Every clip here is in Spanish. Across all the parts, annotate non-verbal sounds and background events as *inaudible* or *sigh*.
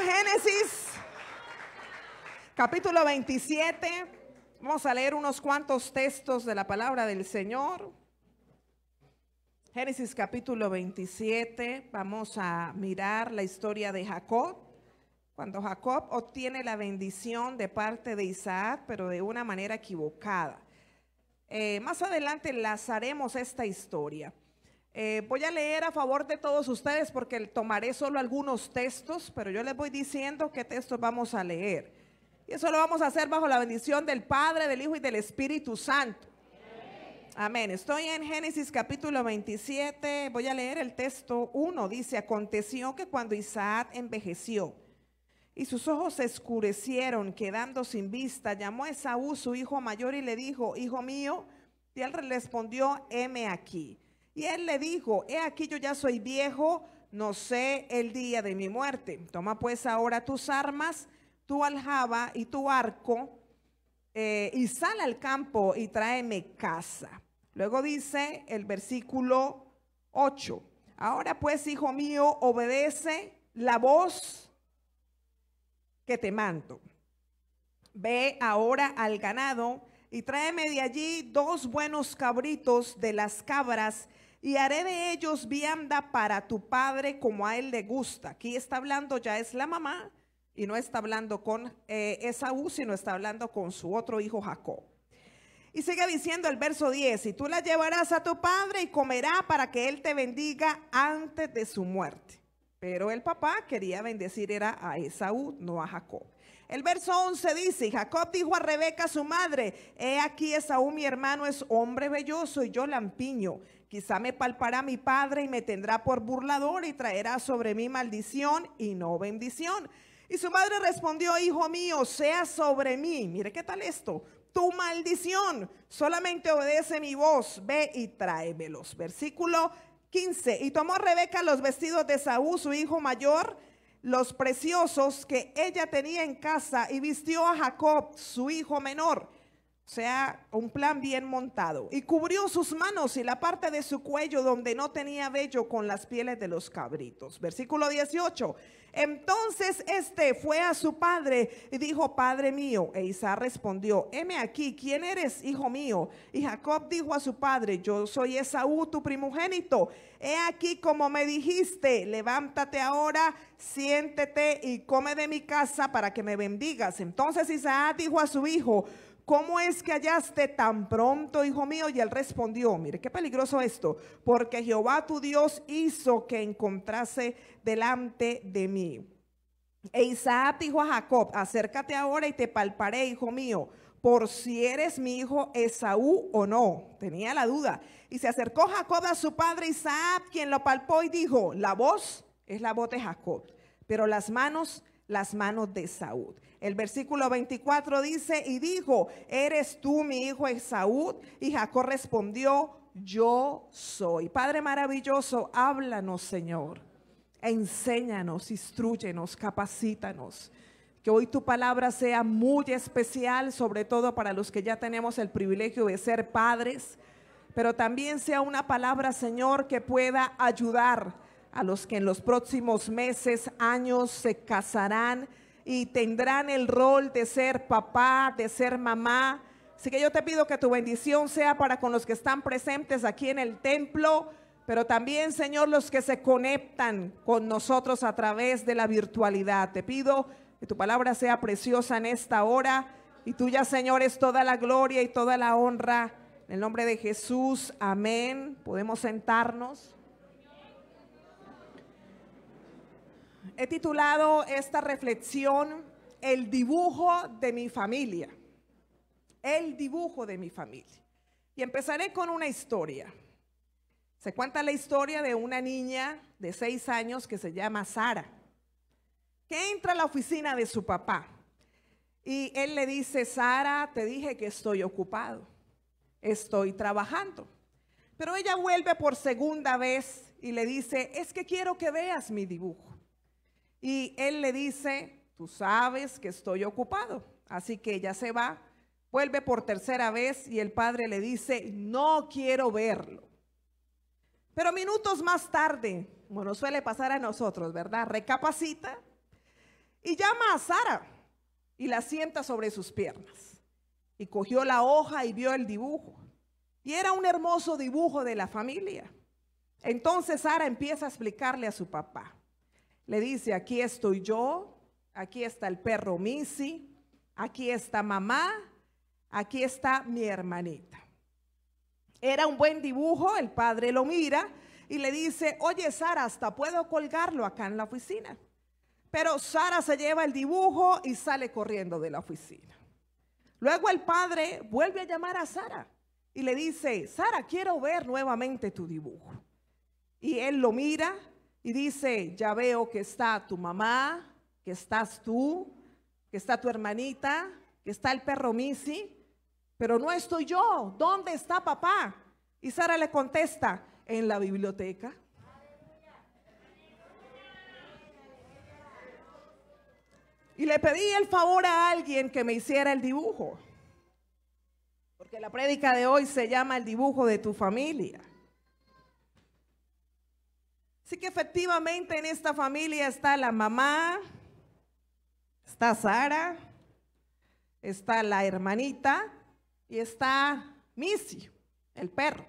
Génesis, capítulo 27. Vamos a leer unos cuantos textos de la palabra del Señor. Génesis capítulo 27, vamos a mirar la historia de Jacob. Cuando Jacob obtiene la bendición de parte de Isaac, pero de una manera equivocada. Eh, más adelante enlazaremos esta historia. Eh, voy a leer a favor de todos ustedes porque tomaré solo algunos textos, pero yo les voy diciendo qué textos vamos a leer. Y eso lo vamos a hacer bajo la bendición del Padre, del Hijo y del Espíritu Santo. Amén. Estoy en Génesis capítulo 27. Voy a leer el texto 1. Dice, aconteció que cuando Isaac envejeció y sus ojos se escurecieron, quedando sin vista, llamó a Esaú, su hijo mayor, y le dijo, hijo mío, y él respondió, heme aquí. Y él le dijo, he aquí yo ya soy viejo, no sé el día de mi muerte. Toma pues ahora tus armas, tu aljaba y tu arco, eh, y sal al campo y tráeme casa. Luego dice el versículo 8, ahora pues, hijo mío, obedece la voz que te mando. Ve ahora al ganado y tráeme de allí dos buenos cabritos de las cabras y haré de ellos vianda para tu padre como a él le gusta. Aquí está hablando, ya es la mamá, y no está hablando con eh, Esaú, sino está hablando con su otro hijo Jacob. Y sigue diciendo el verso 10, y tú la llevarás a tu padre y comerá para que él te bendiga antes de su muerte. Pero el papá quería bendecir era a Esaú, no a Jacob. El verso 11 dice, y Jacob dijo a Rebeca su madre, he aquí Esaú mi hermano es hombre belloso y yo lampiño. Quizá me palpará mi padre y me tendrá por burlador y traerá sobre mí maldición y no bendición. Y su madre respondió, hijo mío, sea sobre mí. Mire qué tal esto. Tu maldición, solamente obedece mi voz, ve y tráemelos. Versículo 15. Y tomó Rebeca los vestidos de Saúl, su hijo mayor, los preciosos que ella tenía en casa, y vistió a Jacob, su hijo menor sea, un plan bien montado. Y cubrió sus manos y la parte de su cuello donde no tenía vello con las pieles de los cabritos. Versículo 18. Entonces este fue a su padre y dijo, Padre mío. E Isaac respondió, heme aquí, ¿quién eres, hijo mío? Y Jacob dijo a su padre, yo soy Esaú, tu primogénito. He aquí como me dijiste, levántate ahora, siéntete y come de mi casa para que me bendigas. Entonces Isaac dijo a su hijo, ¿Cómo es que hallaste tan pronto, hijo mío? Y él respondió, mire, qué peligroso esto, porque Jehová tu Dios hizo que encontrase delante de mí. E Isaac dijo a Jacob, acércate ahora y te palparé, hijo mío, por si eres mi hijo Esaú o no. Tenía la duda. Y se acercó Jacob a su padre Isaac, quien lo palpó y dijo, la voz es la voz de Jacob, pero las manos, las manos de Esaú. El versículo 24 dice, y dijo, ¿eres tú mi hijo Esaú? Y Jacob respondió, yo soy. Padre maravilloso, háblanos, Señor. Enséñanos, instruyenos, capacítanos. Que hoy tu palabra sea muy especial, sobre todo para los que ya tenemos el privilegio de ser padres, pero también sea una palabra, Señor, que pueda ayudar a los que en los próximos meses, años se casarán y tendrán el rol de ser papá, de ser mamá. Así que yo te pido que tu bendición sea para con los que están presentes aquí en el templo, pero también, Señor, los que se conectan con nosotros a través de la virtualidad. Te pido que tu palabra sea preciosa en esta hora y tuya, Señor, es toda la gloria y toda la honra. En el nombre de Jesús, amén. Podemos sentarnos. He titulado esta reflexión El dibujo de mi familia. El dibujo de mi familia. Y empezaré con una historia. Se cuenta la historia de una niña de seis años que se llama Sara, que entra a la oficina de su papá. Y él le dice, Sara, te dije que estoy ocupado, estoy trabajando. Pero ella vuelve por segunda vez y le dice, es que quiero que veas mi dibujo. Y él le dice, tú sabes que estoy ocupado. Así que ella se va, vuelve por tercera vez y el padre le dice, no quiero verlo. Pero minutos más tarde, como nos suele pasar a nosotros, ¿verdad? Recapacita y llama a Sara y la sienta sobre sus piernas. Y cogió la hoja y vio el dibujo. Y era un hermoso dibujo de la familia. Entonces Sara empieza a explicarle a su papá le dice, aquí estoy yo, aquí está el perro Missy, aquí está mamá, aquí está mi hermanita. Era un buen dibujo, el padre lo mira y le dice, oye Sara, hasta puedo colgarlo acá en la oficina. Pero Sara se lleva el dibujo y sale corriendo de la oficina. Luego el padre vuelve a llamar a Sara y le dice, Sara, quiero ver nuevamente tu dibujo. Y él lo mira y dice, ya veo que está tu mamá, que estás tú, que está tu hermanita, que está el perro Missy, pero no estoy yo. ¿Dónde está papá? Y Sara le contesta, en la biblioteca. Y le pedí el favor a alguien que me hiciera el dibujo. Porque la prédica de hoy se llama el dibujo de tu familia. Así que efectivamente en esta familia está la mamá, está Sara, está la hermanita y está Missy, el perro.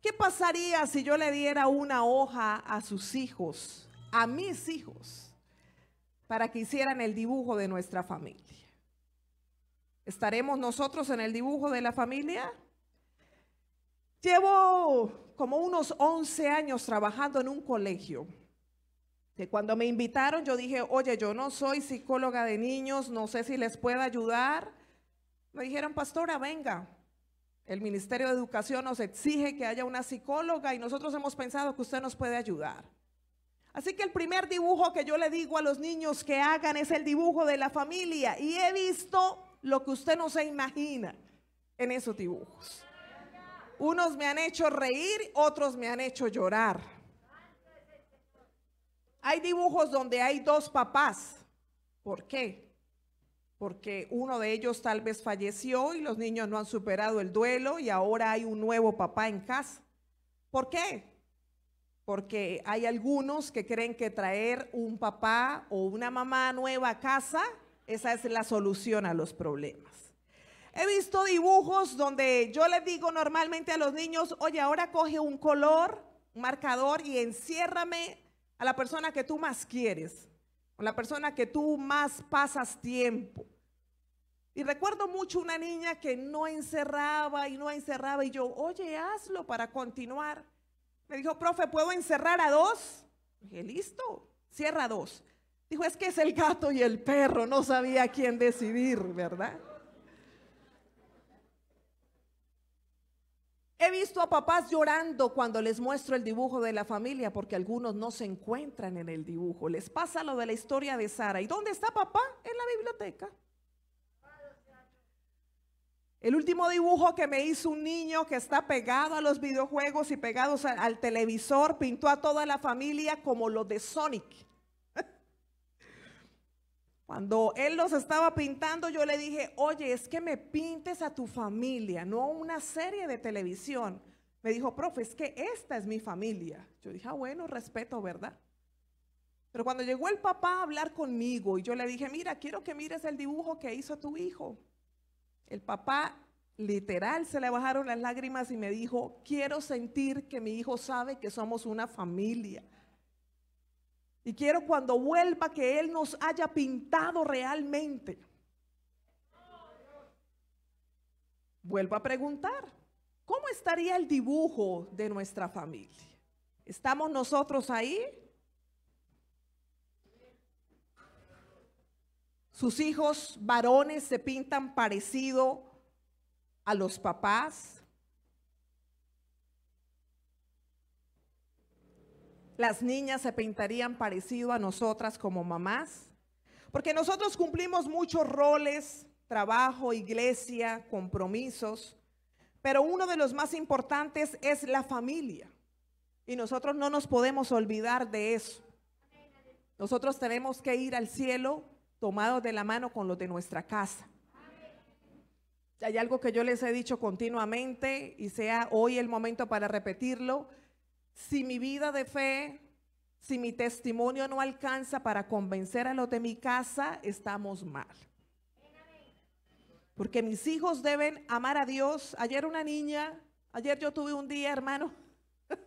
¿Qué pasaría si yo le diera una hoja a sus hijos, a mis hijos, para que hicieran el dibujo de nuestra familia? ¿Estaremos nosotros en el dibujo de la familia? Llevo como unos 11 años trabajando en un colegio. Que cuando me invitaron yo dije, oye, yo no soy psicóloga de niños, no sé si les puedo ayudar. Me dijeron, pastora, venga. El Ministerio de Educación nos exige que haya una psicóloga y nosotros hemos pensado que usted nos puede ayudar. Así que el primer dibujo que yo le digo a los niños que hagan es el dibujo de la familia. Y he visto lo que usted no se imagina en esos dibujos. Unos me han hecho reír, otros me han hecho llorar. Hay dibujos donde hay dos papás. ¿Por qué? Porque uno de ellos tal vez falleció y los niños no han superado el duelo y ahora hay un nuevo papá en casa. ¿Por qué? Porque hay algunos que creen que traer un papá o una mamá nueva a casa, esa es la solución a los problemas. He visto dibujos donde yo les digo normalmente a los niños, oye, ahora coge un color, un marcador y enciérrame a la persona que tú más quieres, con la persona que tú más pasas tiempo. Y recuerdo mucho una niña que no encerraba y no encerraba y yo, oye, hazlo para continuar. Me dijo, profe, ¿puedo encerrar a dos? dije, listo, cierra dos. Dijo, es que es el gato y el perro, no sabía quién decidir, ¿verdad? He visto a papás llorando cuando les muestro el dibujo de la familia porque algunos no se encuentran en el dibujo. Les pasa lo de la historia de Sara. ¿Y dónde está papá? En la biblioteca. El último dibujo que me hizo un niño que está pegado a los videojuegos y pegados al, televisor pintó a toda la familia como lo de Sonic. Cuando él los estaba pintando, yo le dije, oye, es que me pintes a tu familia, no una serie de televisión. Me dijo, profe, es que esta es mi familia. Yo dije, ah, bueno, respeto, ¿verdad? Pero cuando llegó el papá a hablar conmigo y yo le dije, mira, quiero que mires el dibujo que hizo tu hijo. El papá literal se le bajaron las lágrimas y me dijo, quiero sentir que mi hijo sabe que somos una familia. Y quiero cuando vuelva que Él nos haya pintado realmente. Vuelvo a preguntar, ¿cómo estaría el dibujo de nuestra familia? ¿Estamos nosotros ahí? ¿Sus hijos varones se pintan parecido a los papás? las niñas se pintarían parecido a nosotras como mamás, porque nosotros cumplimos muchos roles, trabajo, iglesia, compromisos, pero uno de los más importantes es la familia. Y nosotros no nos podemos olvidar de eso. Nosotros tenemos que ir al cielo tomados de la mano con los de nuestra casa. Hay algo que yo les he dicho continuamente y sea hoy el momento para repetirlo si mi vida de fe, si mi testimonio no alcanza para convencer a los de mi casa, estamos mal. Porque mis hijos deben amar a Dios. Ayer una niña, ayer yo tuve un día, hermano, *laughs*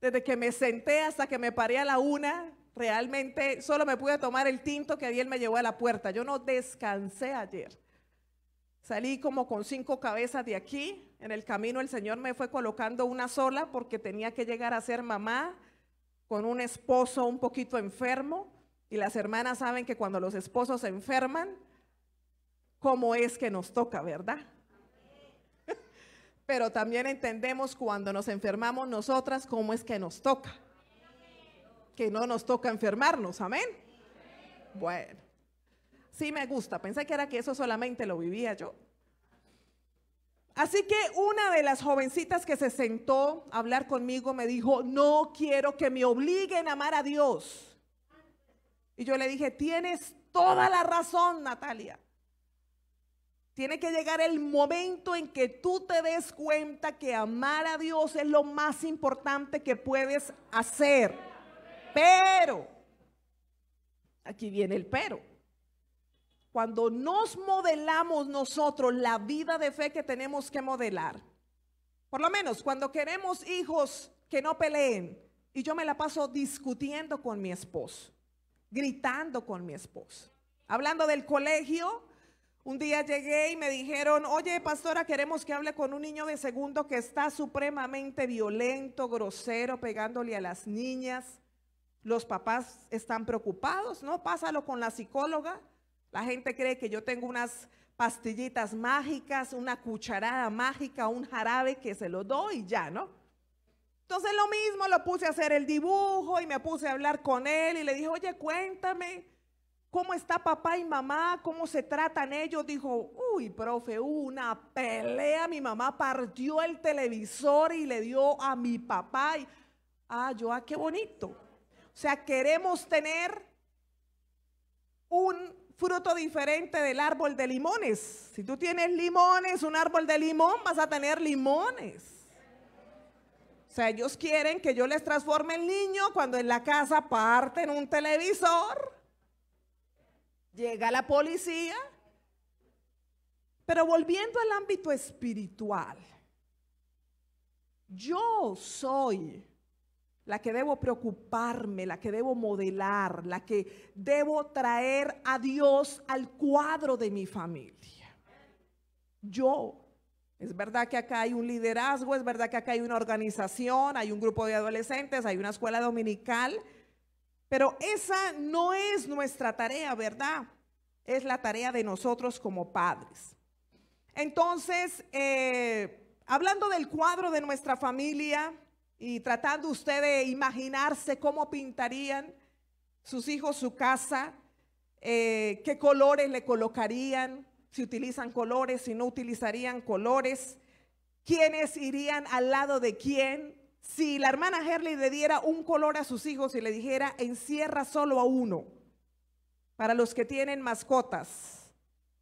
desde que me senté hasta que me paré a la una, realmente solo me pude tomar el tinto que ayer me llevó a la puerta. Yo no descansé ayer. Salí como con cinco cabezas de aquí. En el camino el Señor me fue colocando una sola porque tenía que llegar a ser mamá con un esposo un poquito enfermo. Y las hermanas saben que cuando los esposos se enferman, ¿cómo es que nos toca, verdad? *laughs* Pero también entendemos cuando nos enfermamos nosotras, cómo es que nos toca. Que no nos toca enfermarnos, amén. Bueno. Sí me gusta. Pensé que era que eso solamente lo vivía yo. Así que una de las jovencitas que se sentó a hablar conmigo me dijo, no quiero que me obliguen a amar a Dios. Y yo le dije, tienes toda la razón, Natalia. Tiene que llegar el momento en que tú te des cuenta que amar a Dios es lo más importante que puedes hacer. Pero, aquí viene el pero cuando nos modelamos nosotros la vida de fe que tenemos que modelar, por lo menos cuando queremos hijos que no peleen, y yo me la paso discutiendo con mi esposo, gritando con mi esposo, hablando del colegio. Un día llegué y me dijeron, oye pastora, queremos que hable con un niño de segundo que está supremamente violento, grosero, pegándole a las niñas. Los papás están preocupados, ¿no? Pásalo con la psicóloga. La gente cree que yo tengo unas pastillitas mágicas, una cucharada mágica, un jarabe que se lo doy y ya, ¿no? Entonces lo mismo, lo puse a hacer el dibujo y me puse a hablar con él y le dije, oye, cuéntame, ¿cómo está papá y mamá? ¿Cómo se tratan ellos? Dijo, uy, profe, una pelea, mi mamá partió el televisor y le dio a mi papá. Y, ah, yo, ah, qué bonito. O sea, queremos tener un fruto diferente del árbol de limones. Si tú tienes limones, un árbol de limón, vas a tener limones. O sea, ellos quieren que yo les transforme el niño cuando en la casa parten un televisor, llega la policía. Pero volviendo al ámbito espiritual, yo soy la que debo preocuparme, la que debo modelar, la que debo traer a Dios al cuadro de mi familia. Yo. Es verdad que acá hay un liderazgo, es verdad que acá hay una organización, hay un grupo de adolescentes, hay una escuela dominical, pero esa no es nuestra tarea, ¿verdad? Es la tarea de nosotros como padres. Entonces, eh, hablando del cuadro de nuestra familia, y tratando usted de imaginarse cómo pintarían sus hijos su casa, eh, qué colores le colocarían, si utilizan colores, si no utilizarían colores, quiénes irían al lado de quién. Si la hermana Herley le diera un color a sus hijos y le dijera, encierra solo a uno, para los que tienen mascotas.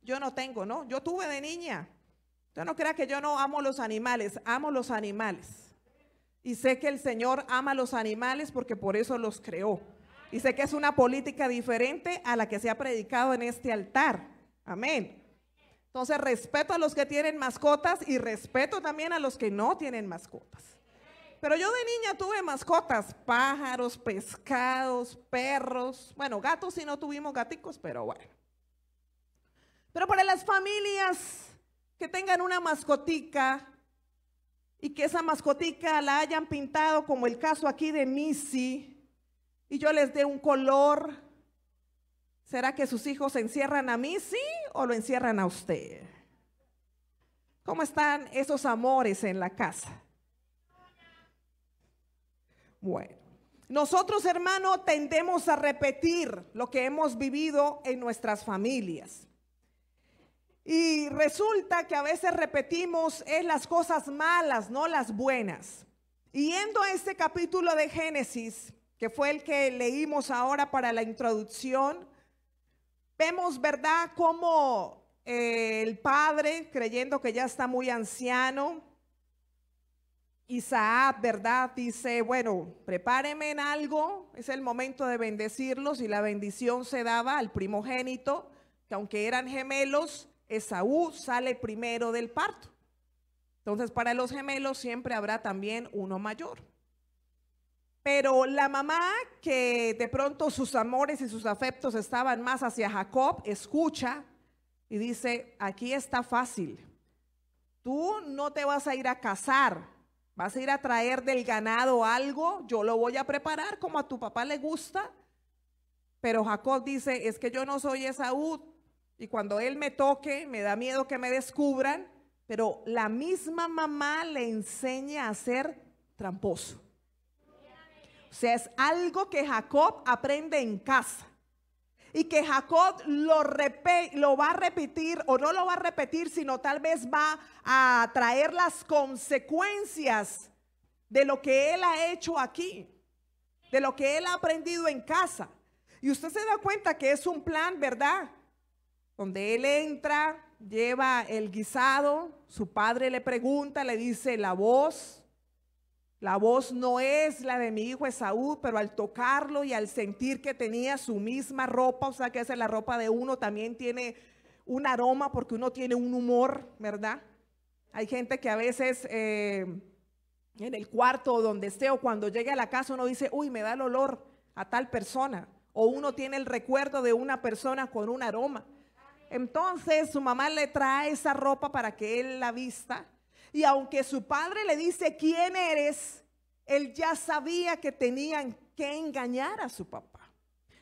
Yo no tengo, ¿no? Yo tuve de niña. Yo no crea que yo no amo los animales, amo los animales. Y sé que el Señor ama a los animales porque por eso los creó. Y sé que es una política diferente a la que se ha predicado en este altar. Amén. Entonces respeto a los que tienen mascotas y respeto también a los que no tienen mascotas. Pero yo de niña tuve mascotas, pájaros, pescados, perros. Bueno, gatos si no tuvimos gaticos, pero bueno. Pero para las familias que tengan una mascotica, y que esa mascotica la hayan pintado como el caso aquí de Missy y yo les dé un color, ¿será que sus hijos encierran a Missy o lo encierran a usted? ¿Cómo están esos amores en la casa? Bueno, nosotros hermano tendemos a repetir lo que hemos vivido en nuestras familias. Y resulta que a veces repetimos es las cosas malas, no las buenas. yendo a este capítulo de Génesis, que fue el que leímos ahora para la introducción, vemos, ¿verdad?, cómo eh, el padre, creyendo que ya está muy anciano, Isaac, ¿verdad?, dice, bueno, prepáreme en algo, es el momento de bendecirlos y la bendición se daba al primogénito, que aunque eran gemelos, Esaú sale primero del parto. Entonces, para los gemelos siempre habrá también uno mayor. Pero la mamá, que de pronto sus amores y sus afectos estaban más hacia Jacob, escucha y dice, aquí está fácil. Tú no te vas a ir a cazar, vas a ir a traer del ganado algo, yo lo voy a preparar como a tu papá le gusta. Pero Jacob dice, es que yo no soy Esaú, y cuando él me toque, me da miedo que me descubran, pero la misma mamá le enseña a ser tramposo. O sea, es algo que Jacob aprende en casa. Y que Jacob lo, lo va a repetir, o no lo va a repetir, sino tal vez va a traer las consecuencias de lo que él ha hecho aquí, de lo que él ha aprendido en casa. Y usted se da cuenta que es un plan, ¿verdad? donde él entra, lleva el guisado, su padre le pregunta, le dice la voz. La voz no es la de mi hijo Esaú, pero al tocarlo y al sentir que tenía su misma ropa, o sea que esa es la ropa de uno, también tiene un aroma porque uno tiene un humor, ¿verdad? Hay gente que a veces eh, en el cuarto donde esté o cuando llegue a la casa uno dice, uy, me da el olor a tal persona. O uno tiene el recuerdo de una persona con un aroma. Entonces su mamá le trae esa ropa para que él la vista. Y aunque su padre le dice, ¿quién eres? Él ya sabía que tenían que engañar a su papá.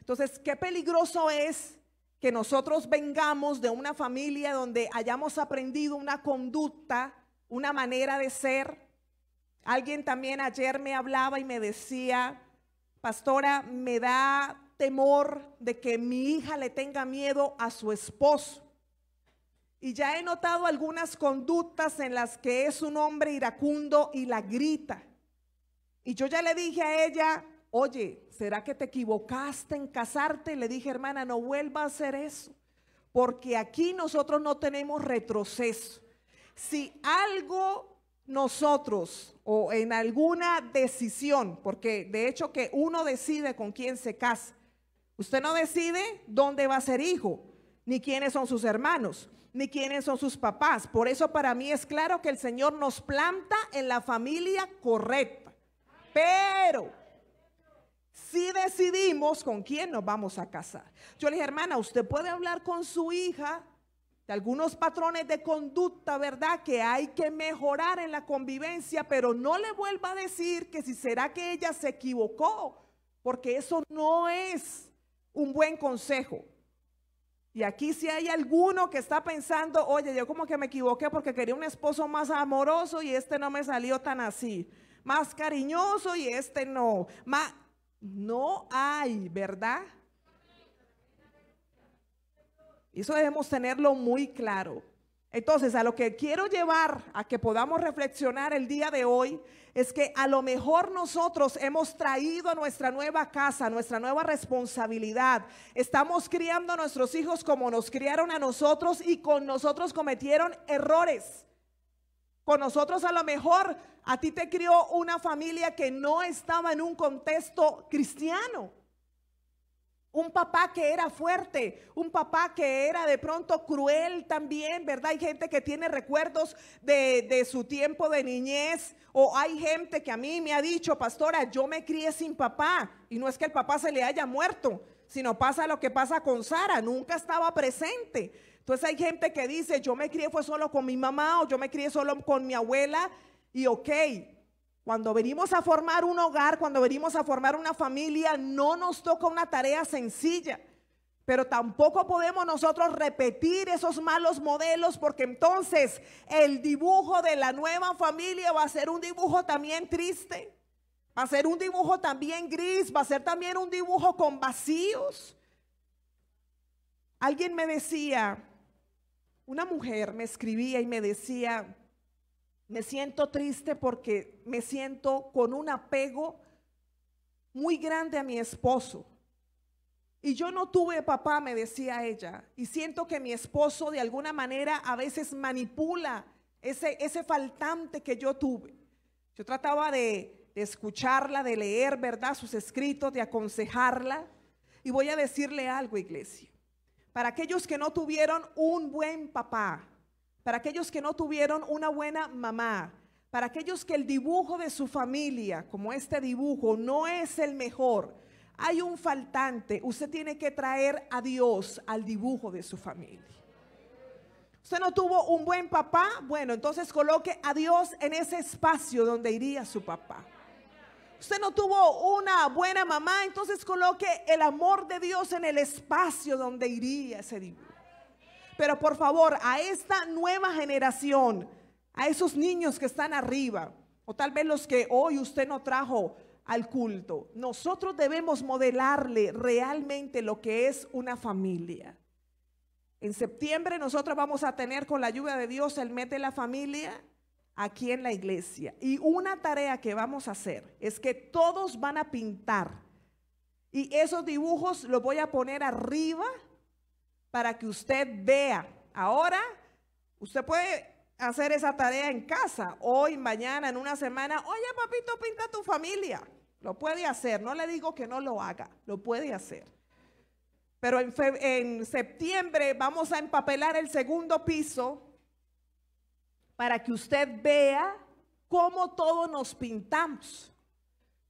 Entonces, qué peligroso es que nosotros vengamos de una familia donde hayamos aprendido una conducta, una manera de ser. Alguien también ayer me hablaba y me decía, pastora, me da temor de que mi hija le tenga miedo a su esposo. Y ya he notado algunas conductas en las que es un hombre iracundo y la grita. Y yo ya le dije a ella, oye, ¿será que te equivocaste en casarte? le dije, hermana, no vuelva a hacer eso, porque aquí nosotros no tenemos retroceso. Si algo nosotros o en alguna decisión, porque de hecho que uno decide con quién se casa, Usted no decide dónde va a ser hijo, ni quiénes son sus hermanos, ni quiénes son sus papás. Por eso para mí es claro que el Señor nos planta en la familia correcta. Pero si decidimos con quién nos vamos a casar. Yo le dije, hermana, usted puede hablar con su hija de algunos patrones de conducta, ¿verdad? Que hay que mejorar en la convivencia, pero no le vuelva a decir que si será que ella se equivocó, porque eso no es un buen consejo. Y aquí si hay alguno que está pensando, oye, yo como que me equivoqué porque quería un esposo más amoroso y este no me salió tan así, más cariñoso y este no. ma No hay, ¿verdad? Eso debemos tenerlo muy claro. Entonces, a lo que quiero llevar a que podamos reflexionar el día de hoy es que a lo mejor nosotros hemos traído a nuestra nueva casa, nuestra nueva responsabilidad. Estamos criando a nuestros hijos como nos criaron a nosotros y con nosotros cometieron errores. Con nosotros a lo mejor a ti te crió una familia que no estaba en un contexto cristiano. Un papá que era fuerte, un papá que era de pronto cruel también, ¿verdad? Hay gente que tiene recuerdos de, su tiempo de niñez o hay gente que a mí me ha dicho, pastora, yo me crié sin papá y no es que el papá se le haya muerto, sino pasa lo que pasa con Sara, nunca estaba presente. Entonces hay gente que dice, yo me crié fue solo con mi mamá o yo me crié solo con mi abuela y ok, cuando venimos a formar un hogar, cuando venimos a formar una familia, no nos toca una tarea sencilla. Pero tampoco podemos nosotros repetir esos malos modelos porque entonces el dibujo de la nueva familia va a ser un dibujo también triste, va a ser un dibujo también gris, va a ser también un dibujo con vacíos. Alguien me decía, una mujer me escribía y me decía, me siento triste porque me siento con un apego muy grande a mi esposo. Y yo no tuve papá, me decía ella. Y siento que mi esposo de alguna manera a veces manipula ese, ese faltante que yo tuve. Yo trataba de, de escucharla, de leer, ¿verdad? Sus escritos, de aconsejarla. Y voy a decirle algo, iglesia. Para aquellos que no tuvieron un buen papá, para aquellos que no tuvieron una buena mamá, para aquellos que el dibujo de su familia, como este dibujo, no es el mejor, hay un faltante, usted tiene que traer a Dios al dibujo de su familia. Usted no tuvo un buen papá, bueno, entonces coloque a Dios en ese espacio donde iría su papá. Usted no tuvo una buena mamá, entonces coloque el amor de Dios en el espacio donde iría ese dibujo. Pero por favor, a esta nueva generación, a esos niños que están arriba, o tal vez los que hoy usted no trajo al culto, nosotros debemos modelarle realmente lo que es una familia. En septiembre nosotros vamos a tener con la ayuda de Dios el mete de la familia aquí en la iglesia. Y una tarea que vamos a hacer es que todos van a pintar. Y esos dibujos los voy a poner arriba para que usted vea. Ahora, usted puede hacer esa tarea en casa, hoy, mañana, en una semana. Oye, papito, pinta tu familia. Lo puede hacer, no le digo que no lo haga, lo puede hacer. Pero en, septiembre vamos a empapelar el segundo piso para que usted vea cómo todos nos pintamos.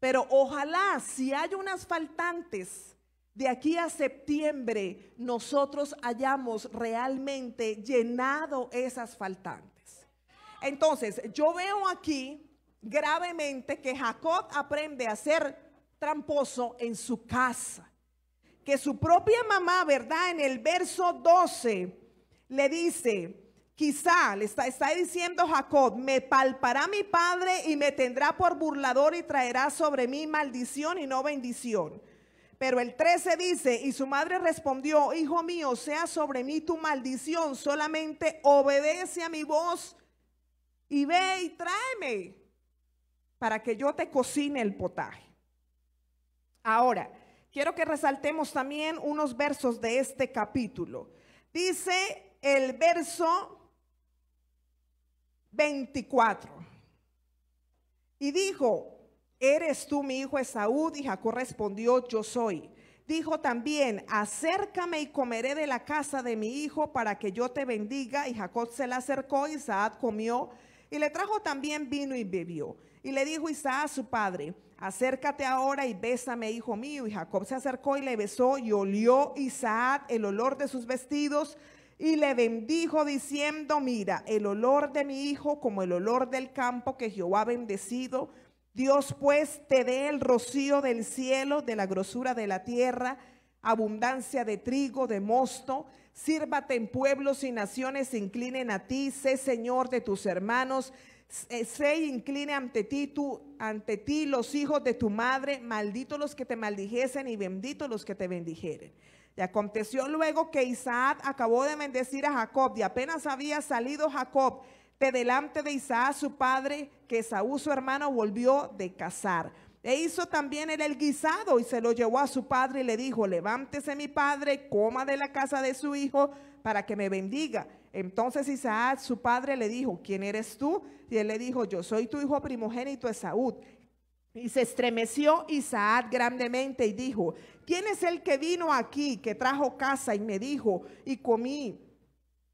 Pero ojalá si hay unas faltantes de aquí a septiembre nosotros hayamos realmente llenado esas faltantes. Entonces, yo veo aquí gravemente que Jacob aprende a ser tramposo en su casa. Que su propia mamá, ¿verdad? En el verso 12 le dice, quizá, le está, está diciendo Jacob, me palpará mi padre y me tendrá por burlador y traerá sobre mí maldición y no bendición. Pero el 13 dice, y su madre respondió, hijo mío, sea sobre mí tu maldición, solamente obedece a mi voz y ve y tráeme para que yo te cocine el potaje. Ahora, quiero que resaltemos también unos versos de este capítulo. Dice el verso 24. Y dijo, ¿eres tú mi hijo Esaú? Y Jacob respondió, yo soy. Dijo también, acércame y comeré de la casa de mi hijo para que yo te bendiga. Y Jacob se le acercó, y Isaac comió y le trajo también vino y bebió. Y le dijo Isaac a su padre, acércate ahora y bésame, hijo mío. Y Jacob se acercó y le besó y olió Isaac el olor de sus vestidos y le bendijo diciendo, mira, el olor de mi hijo como el olor del campo que Jehová ha bendecido Dios pues te dé el rocío del cielo, de la grosura de la tierra, abundancia de trigo, de mosto. Sírvate en pueblos y naciones, inclinen a ti, sé Señor de tus hermanos, eh, se incline ante ti, ante ti los hijos de tu madre, malditos los que te maldijesen y benditos los que te bendijeren. Y aconteció luego que Isaac acabó de bendecir a Jacob y apenas había salido Jacob delante de Isaac su padre, que Saúl, su hermano volvió de cazar. E hizo también él el guisado y se lo llevó a su padre y le dijo, levántese mi padre, coma de la casa de su hijo para que me bendiga. Entonces Isaac, su padre, le dijo, ¿quién eres tú? Y él le dijo, yo soy tu hijo primogénito Esaú. Y se estremeció Isaac grandemente y dijo, ¿quién es el que vino aquí, que trajo casa y me dijo, y comí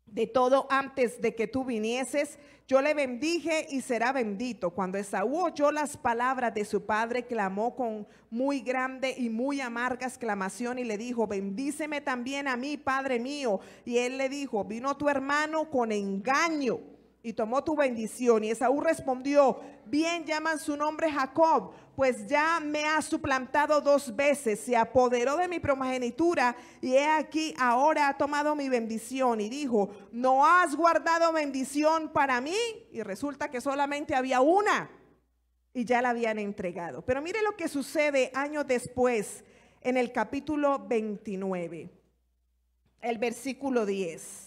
de todo antes de que tú vinieses. Yo le bendije y será bendito. Cuando Esaú oyó las palabras de su padre, clamó con muy grande y muy amarga exclamación y le dijo, bendíceme también a mí, padre mío. Y él le dijo, vino tu hermano con engaño y tomó tu bendición. Y Esaú respondió, bien llaman su nombre Jacob, pues ya me ha suplantado dos veces, se apoderó de mi primogenitura y he aquí ahora ha tomado mi bendición. Y dijo, ¿no has guardado bendición para mí? Y resulta que solamente había una y ya la habían entregado. Pero mire lo que sucede años después en el capítulo 29, el versículo 10.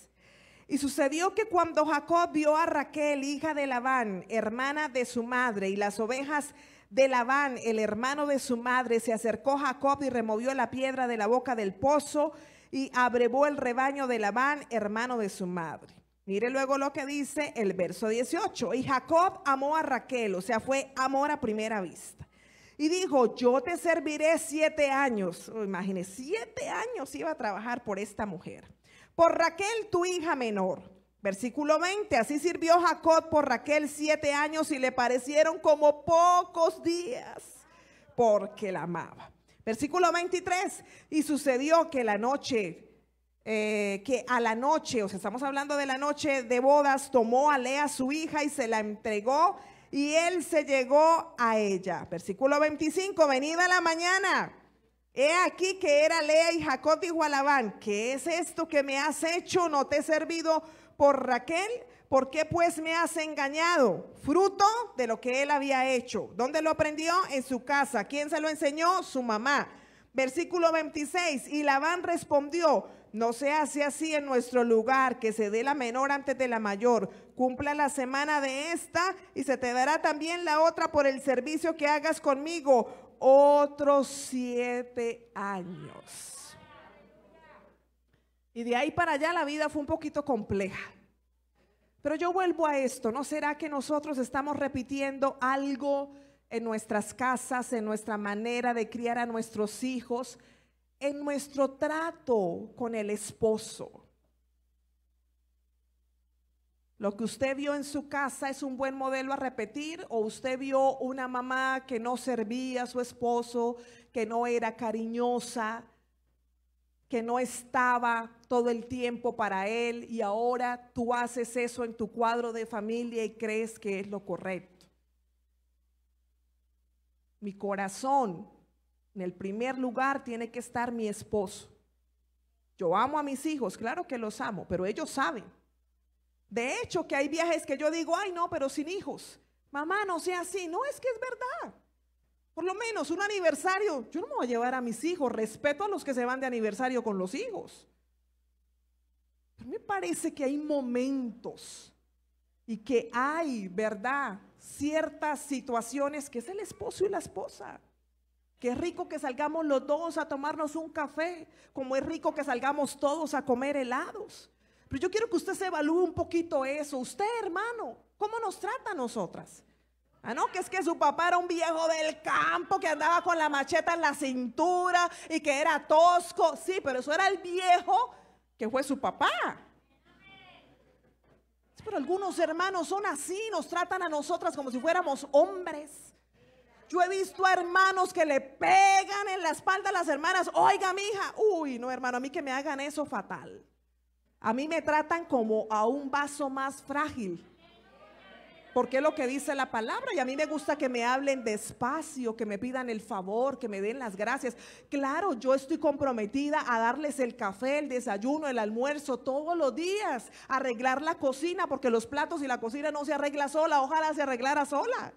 Y sucedió que cuando Jacob vio a Raquel, hija de Labán, hermana de su madre, y las ovejas de Labán, el hermano de su madre, se acercó Jacob y removió la piedra de la boca del pozo y abrevó el rebaño de Labán, hermano de su madre. Mire luego lo que dice el verso 18. Y Jacob amó a Raquel, o sea, fue amor a primera vista. Y dijo, yo te serviré siete años. O oh, siete años iba a trabajar por esta mujer por Raquel tu hija menor. Versículo 20, así sirvió Jacob por Raquel siete años y le parecieron como pocos días porque la amaba. Versículo 23, y sucedió que la noche, eh, que a la noche, o sea, estamos hablando de la noche de bodas, tomó a Lea su hija y se la entregó y él se llegó a ella. Versículo 25, venida la mañana, He aquí que era Lea y Jacob dijo a Labán, ¿qué es esto que me has hecho? ¿No te he servido por Raquel? ¿Por qué pues me has engañado? Fruto de lo que él había hecho. ¿Dónde lo aprendió? En su casa. ¿Quién se lo enseñó? Su mamá. Versículo 26. Y Labán respondió, no se hace así en nuestro lugar, que se dé la menor antes de la mayor. Cumpla la semana de esta y se te dará también la otra por el servicio que hagas conmigo otros siete años. Y de ahí para allá la vida fue un poquito compleja. Pero yo vuelvo a esto, ¿no será que nosotros estamos repitiendo algo en nuestras casas, en nuestra manera de criar a nuestros hijos, en nuestro trato con el esposo? Lo que usted vio en su casa es un buen modelo a repetir o usted vio una mamá que no servía a su esposo, que no era cariñosa, que no estaba todo el tiempo para él y ahora tú haces eso en tu cuadro de familia y crees que es lo correcto. Mi corazón, en el primer lugar, tiene que estar mi esposo. Yo amo a mis hijos, claro que los amo, pero ellos saben de hecho, que hay viajes que yo digo, ay, no, pero sin hijos. Mamá, no sea así. No, es que es verdad. Por lo menos un aniversario, yo no me voy a llevar a mis hijos. Respeto a los que se van de aniversario con los hijos. Pero me parece que hay momentos y que hay, ¿verdad? Ciertas situaciones que es el esposo y la esposa. Que es rico que salgamos los dos a tomarnos un café, como es rico que salgamos todos a comer helados. Pero yo quiero que usted se evalúe un poquito eso. Usted, hermano, ¿cómo nos trata a nosotras? Ah, no, que es que su papá era un viejo del campo que andaba con la macheta en la cintura y que era tosco. Sí, pero eso era el viejo que fue su papá. Pero algunos hermanos son así, nos tratan a nosotras como si fuéramos hombres. Yo he visto a hermanos que le pegan en la espalda a las hermanas. Oiga, mija, uy, no, hermano, a mí que me hagan eso fatal. A mí me tratan como a un vaso más frágil. Porque es lo que dice la palabra y a mí me gusta que me hablen despacio, que me pidan el favor, que me den las gracias. Claro, yo estoy comprometida a darles el café, el desayuno, el almuerzo todos los días, arreglar la cocina, porque los platos y la cocina no se arregla sola, ojalá se arreglara sola.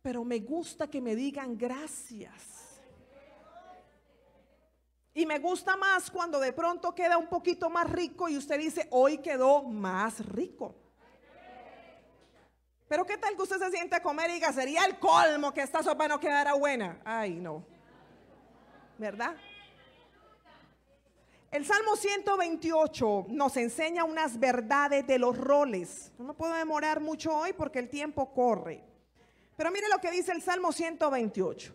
Pero me gusta que me digan gracias. Y me gusta más cuando de pronto queda un poquito más rico y usted dice, hoy quedó más rico. Pero qué tal que usted se siente a comer y diga, sería el colmo que esta sopa no quedara buena. Ay, no. ¿Verdad? El Salmo 128 nos enseña unas verdades de los roles. No puedo demorar mucho hoy porque el tiempo corre. Pero mire lo que dice el Salmo 128.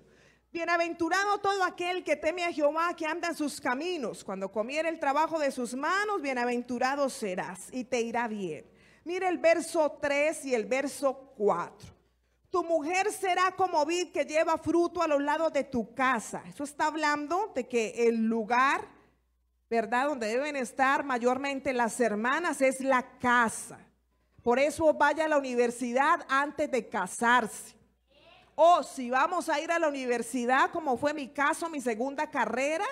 Bienaventurado todo aquel que teme a Jehová, que anda en sus caminos. Cuando comiere el trabajo de sus manos, bienaventurado serás y te irá bien. Mira el verso 3 y el verso 4. Tu mujer será como vid que lleva fruto a los lados de tu casa. Eso está hablando de que el lugar, ¿verdad? Donde deben estar mayormente las hermanas es la casa. Por eso vaya a la universidad antes de casarse. O si vamos a ir a la universidad, como fue mi caso, mi segunda carrera,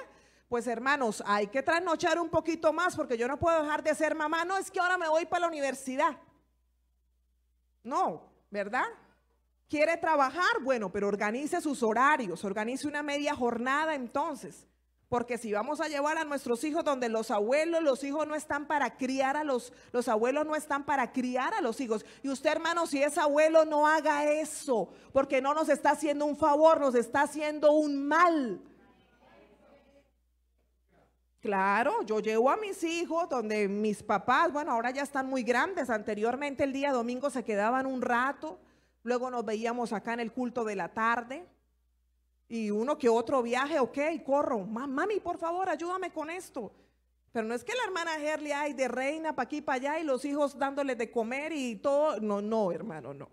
pues hermanos, hay que trasnochar un poquito más porque yo no puedo dejar de ser mamá. No, es que ahora me voy para la universidad. No, ¿verdad? Quiere trabajar, bueno, pero organice sus horarios, organice una media jornada entonces. Porque si vamos a llevar a nuestros hijos donde los abuelos, los hijos no están para criar a los, los abuelos no están para criar a los hijos. Y usted, hermano, si es abuelo, no haga eso, porque no nos está haciendo un favor, nos está haciendo un mal. Claro, yo llevo a mis hijos donde mis papás, bueno, ahora ya están muy grandes, anteriormente el día domingo se quedaban un rato, luego nos veíamos acá en el culto de la tarde y uno que otro viaje, ok, corro, mami, por favor, ayúdame con esto. Pero no es que la hermana Herley hay de reina para aquí, para allá y los hijos dándoles de comer y todo. No, no, hermano, no.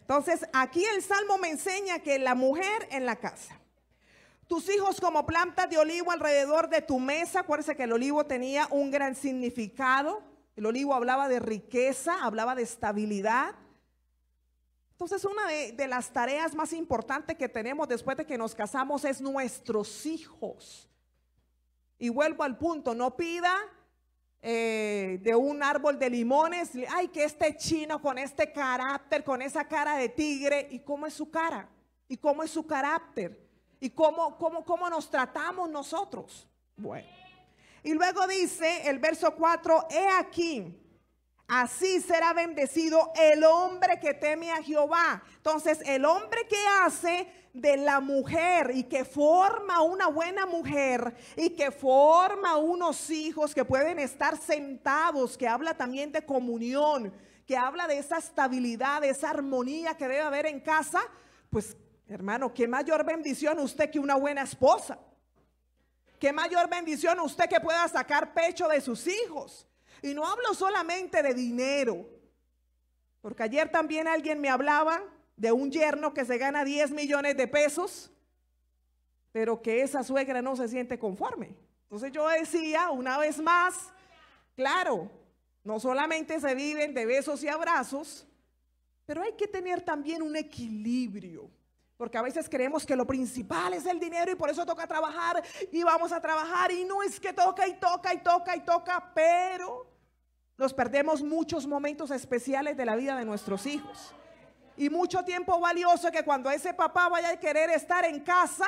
Entonces, aquí el Salmo me enseña que la mujer en la casa. Tus hijos como plantas de olivo alrededor de tu mesa. Acuérdense que el olivo tenía un gran significado. El olivo hablaba de riqueza, hablaba de estabilidad. Entonces, una de, las tareas más importantes que tenemos después de que nos casamos es nuestros hijos. Y vuelvo al punto, no pida eh, de un árbol de limones, ay, que este chino con este carácter, con esa cara de tigre, ¿y cómo es su cara? ¿Y cómo es su carácter? ¿Y cómo, cómo, cómo nos tratamos nosotros? Bueno. Y luego dice el verso 4, he aquí, Así será bendecido el hombre que teme a Jehová. Entonces, el hombre que hace de la mujer y que forma una buena mujer y que forma unos hijos que pueden estar sentados, que habla también de comunión, que habla de esa estabilidad, de esa armonía que debe haber en casa, pues hermano, qué mayor bendición usted que una buena esposa. Qué mayor bendición usted que pueda sacar pecho de sus hijos y no hablo solamente de dinero, porque ayer también alguien me hablaba de un yerno que se gana 10 millones de pesos, pero que esa suegra no se siente conforme. Entonces yo decía, una vez más, claro, no solamente se viven de besos y abrazos, pero hay que tener también un equilibrio. Porque a veces creemos que lo principal es el dinero y por eso toca trabajar y vamos a trabajar y no es que toca y toca y toca y toca, pero nos perdemos muchos momentos especiales de la vida de nuestros hijos. Y mucho tiempo valioso que cuando ese papá vaya a querer estar en casa,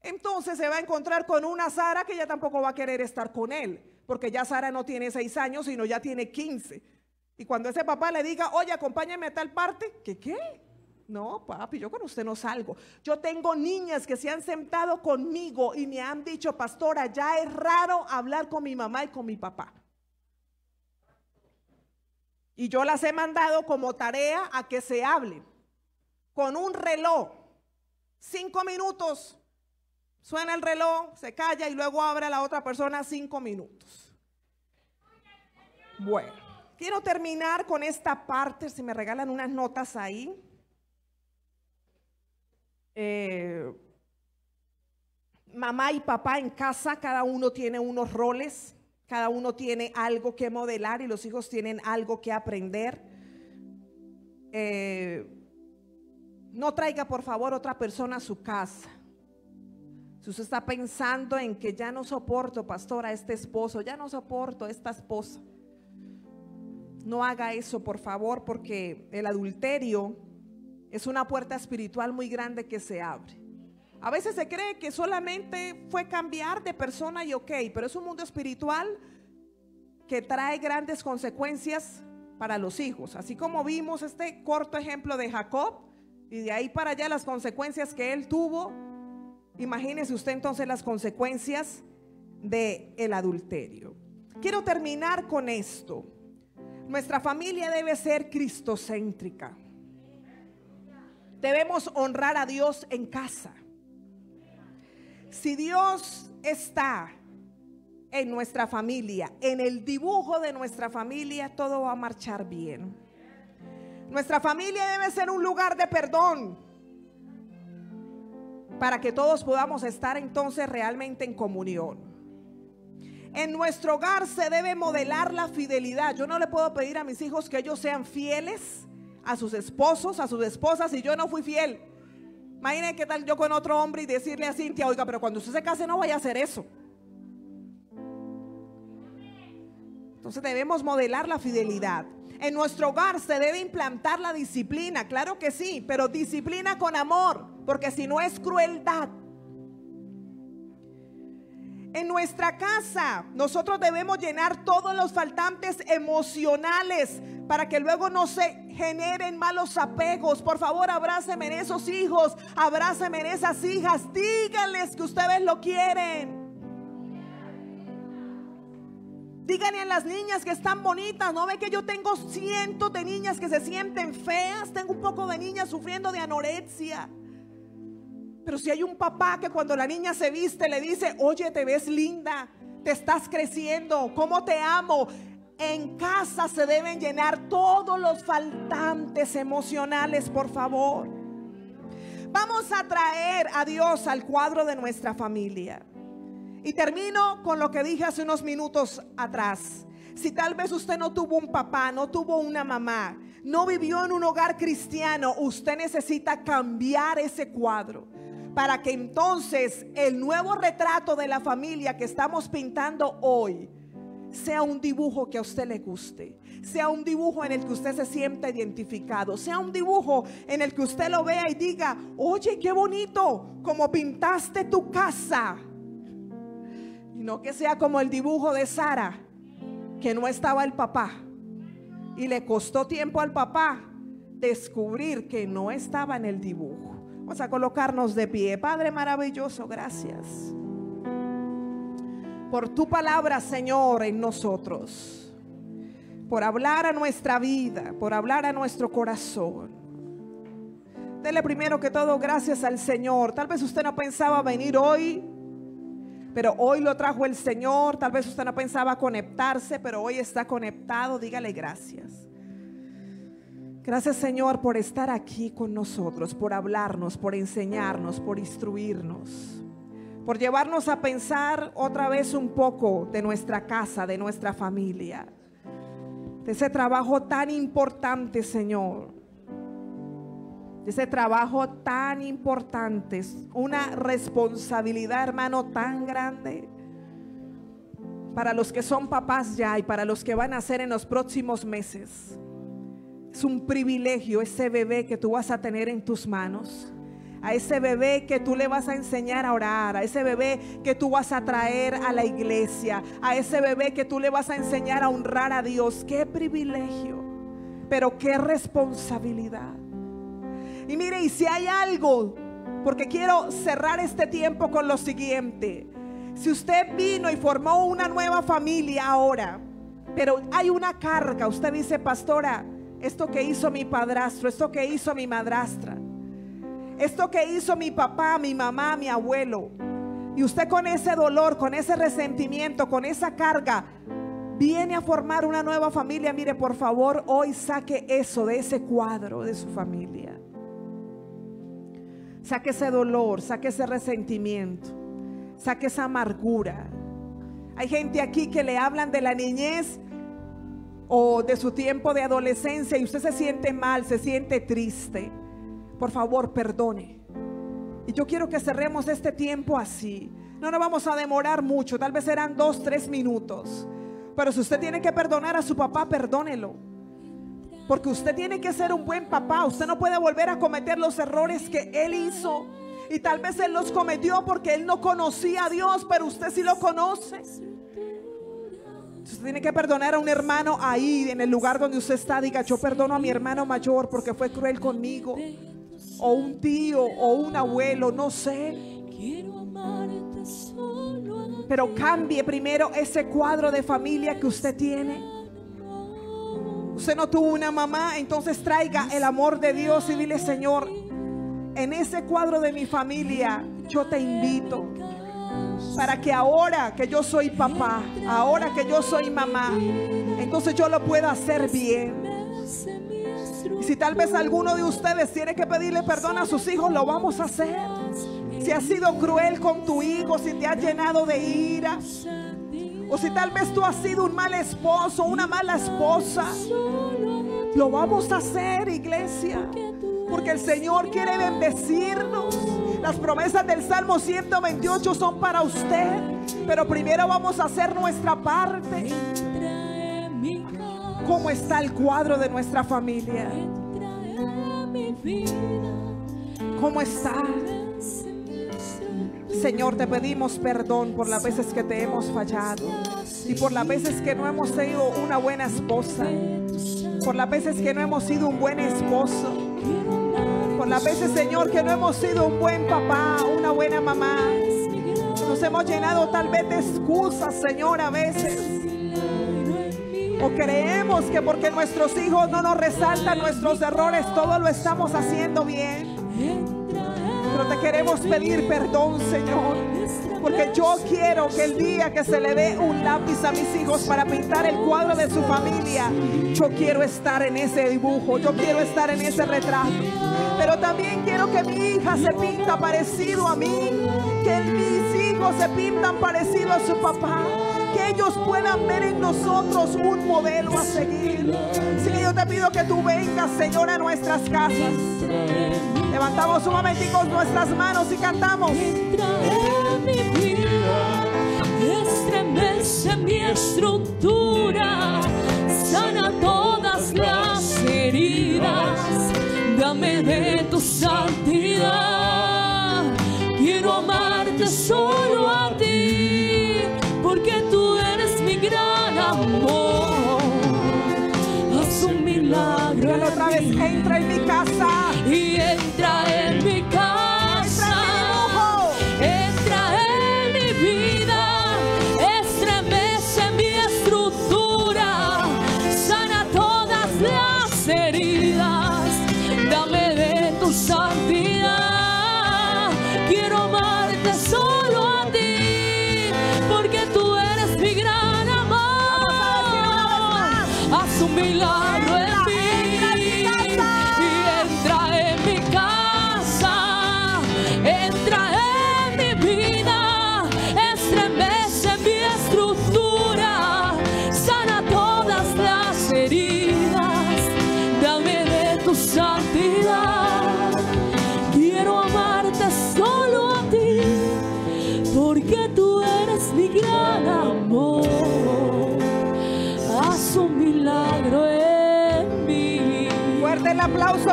entonces se va a encontrar con una Sara que ya tampoco va a querer estar con él. Porque ya Sara no tiene seis años, sino ya tiene quince. Y cuando ese papá le diga, oye, acompáñame a tal parte, ¿qué qué? No, papi, yo con usted no salgo. Yo tengo niñas que se han sentado conmigo y me han dicho, pastora, ya es raro hablar con mi mamá y con mi papá. Y yo las he mandado como tarea a que se hable con un reloj. Cinco minutos. Suena el reloj, se calla y luego abre la otra persona cinco minutos. Bueno, quiero terminar con esta parte, si me regalan unas notas ahí. Eh, mamá y papá en casa, cada uno tiene unos roles. Cada uno tiene algo que modelar y los hijos tienen algo que aprender. Eh, no traiga por favor otra persona a su casa. Si usted está pensando en que ya no soporto, pastora, a este esposo, ya no soporto a esta esposa, no haga eso, por favor, porque el adulterio es una puerta espiritual muy grande que se abre. A veces se cree que solamente fue cambiar de persona y ok, pero es un mundo espiritual que trae grandes consecuencias para los hijos. Así como vimos este corto ejemplo de Jacob y de ahí para allá las consecuencias que él tuvo, imagínese usted entonces las consecuencias de el adulterio. Quiero terminar con esto. Nuestra familia debe ser cristocéntrica. Debemos honrar a Dios en casa. Si Dios está en nuestra familia, en el dibujo de nuestra familia, todo va a marchar bien. Nuestra familia debe ser un lugar de perdón para que todos podamos estar entonces realmente en comunión. En nuestro hogar se debe modelar la fidelidad. Yo no le puedo pedir a mis hijos que ellos sean fieles a sus esposos, a sus esposas, si yo no fui fiel. Imagínense qué tal yo con otro hombre y decirle a Cintia, oiga, pero cuando usted se case no vaya a hacer eso. Entonces debemos modelar la fidelidad. En nuestro hogar se debe implantar la disciplina, claro que sí, pero disciplina con amor, porque si no es crueldad. En nuestra casa nosotros debemos llenar todos los faltantes emocionales para que luego no se generen malos apegos. Por favor, abráceme en esos hijos, abráceme en esas hijas, díganles que ustedes lo quieren. Díganle a las niñas que están bonitas, ¿no ve que yo tengo cientos de niñas que se sienten feas? Tengo un poco de niñas sufriendo de anorexia. Pero si hay un papá que cuando la niña se viste le dice, oye, te ves linda, te estás creciendo, ¿cómo te amo? En casa se deben llenar todos los faltantes emocionales, por favor. Vamos a traer a Dios al cuadro de nuestra familia. Y termino con lo que dije hace unos minutos atrás. Si tal vez usted no tuvo un papá, no tuvo una mamá, no vivió en un hogar cristiano, usted necesita cambiar ese cuadro para que entonces el nuevo retrato de la familia que estamos pintando hoy sea un dibujo que a usted le guste, sea un dibujo en el que usted se sienta identificado, sea un dibujo en el que usted lo vea y diga, oye, qué bonito, como pintaste tu casa. Y no que sea como el dibujo de Sara, que no estaba el papá. Y le costó tiempo al papá descubrir que no estaba en el dibujo. Vamos a colocarnos de pie. Padre maravilloso, gracias por tu palabra, Señor, en nosotros. Por hablar a nuestra vida, por hablar a nuestro corazón. Dele primero que todo gracias al Señor. Tal vez usted no pensaba venir hoy, pero hoy lo trajo el Señor. Tal vez usted no pensaba conectarse, pero hoy está conectado. Dígale gracias. Gracias Señor por estar aquí con nosotros, por hablarnos, por enseñarnos, por instruirnos, por llevarnos a pensar otra vez un poco de nuestra casa, de nuestra familia, de ese trabajo tan importante Señor, de ese trabajo tan importante, una responsabilidad hermano tan grande para los que son papás ya y para los que van a ser en los próximos meses. Es un privilegio ese bebé que tú vas a tener en tus manos. A ese bebé que tú le vas a enseñar a orar, a ese bebé que tú vas a traer a la iglesia, a ese bebé que tú le vas a enseñar a honrar a Dios. Qué privilegio, pero qué responsabilidad. Y mire, y si hay algo, porque quiero cerrar este tiempo con lo siguiente. Si usted vino y formó una nueva familia ahora, pero hay una carga, usted dice, pastora, esto que hizo mi padrastro, esto que hizo mi madrastra, esto que hizo mi papá, mi mamá, mi abuelo. Y usted con ese dolor, con ese resentimiento, con esa carga, viene a formar una nueva familia. Mire, por favor, hoy saque eso de ese cuadro de su familia. Saque ese dolor, saque ese resentimiento, saque esa amargura. Hay gente aquí que le hablan de la niñez o de su tiempo de adolescencia y usted se siente mal, se siente triste, por favor perdone. Y yo quiero que cerremos este tiempo así. No nos vamos a demorar mucho, tal vez serán dos, tres minutos. Pero si usted tiene que perdonar a su papá, perdónelo. Porque usted tiene que ser un buen papá. Usted no puede volver a cometer los errores que él hizo. Y tal vez él los cometió porque él no conocía a Dios, pero usted sí lo conoce usted tiene que perdonar a un hermano ahí, en el lugar donde usted está, diga, yo perdono a mi hermano mayor porque fue cruel conmigo. O un tío, o un abuelo, no sé. Pero cambie primero ese cuadro de familia que usted tiene. Usted no tuvo una mamá, entonces traiga el amor de Dios y dile, Señor, en ese cuadro de mi familia, yo te invito para que ahora que yo soy papá, ahora que yo soy mamá, entonces yo lo pueda hacer bien. Y si tal vez alguno de ustedes tiene que pedirle perdón a sus hijos, lo vamos a hacer. Si has sido cruel con tu hijo, si te has llenado de ira, o si tal vez tú has sido un mal esposo, una mala esposa, lo vamos a hacer, iglesia, porque el Señor quiere bendecirnos. Las promesas del Salmo 128 son para usted. Pero primero vamos a hacer nuestra parte. ¿Cómo está el cuadro de nuestra familia? ¿Cómo está? Señor, te pedimos perdón por las veces que te hemos fallado y por las veces que no hemos sido una buena esposa, por las veces que no hemos sido un buen esposo las veces, Señor, que no hemos sido un buen papá, una buena mamá. Nos hemos llenado tal vez de excusas, Señor, a veces. O creemos que porque nuestros hijos no nos resaltan nuestros errores, todo lo estamos haciendo bien. Pero te queremos pedir perdón, Señor. Porque yo quiero que el día que se le dé un lápiz a mis hijos para pintar el cuadro de su familia, yo quiero estar en ese dibujo, yo quiero estar en ese retrato. Pero también quiero que mi hija se pinta parecido a mí. Que mis hijos se pintan parecido a su papá. Que ellos puedan ver en nosotros un modelo a seguir. Así que yo te pido que tú vengas, Señor, a nuestras casas. Levantamos un con nuestras manos y cantamos. Estremece mi estructura, sana todas las heridas, dame de santidad. Quiero amarte solo a ti.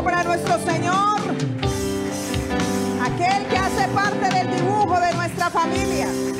para nuestro Señor, aquel que hace parte del dibujo de nuestra familia.